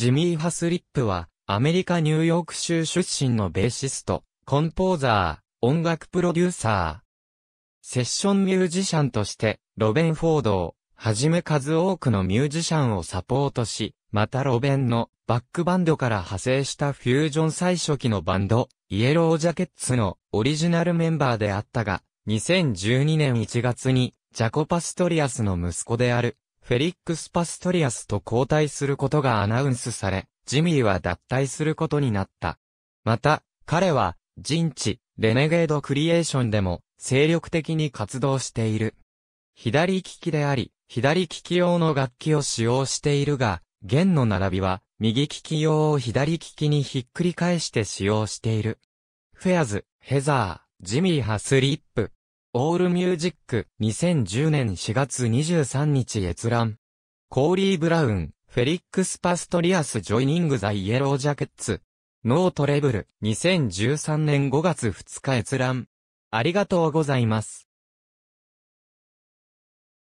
ジミー・ハスリップは、アメリカ・ニューヨーク州出身のベーシスト、コンポーザー、音楽プロデューサー。セッションミュージシャンとして、ロベン・フォードを、はじめ数多くのミュージシャンをサポートし、またロベンのバックバンドから派生したフュージョン最初期のバンド、イエロージャケッツのオリジナルメンバーであったが、2012年1月にジャコパストリアスの息子であるフェリックス・パストリアスと交代することがアナウンスされ、ジミーは脱退することになった。また、彼は、人知、レネゲード・クリエーションでも、精力的に活動している。左利きであり、左利き用の楽器を使用しているが、弦の並びは、右利き用を左利きにひっくり返して使用している。フェアズ、ヘザー、ジミー・ハスリップ、オールミュージック、2010年4月23日閲覧。コーリー・ブラウン、フェリックス・パストリアス・ジョイニング・ザ・イエロー・ジャケッツ。ノートレブル、2013年5月2日閲覧。ありがとうございます。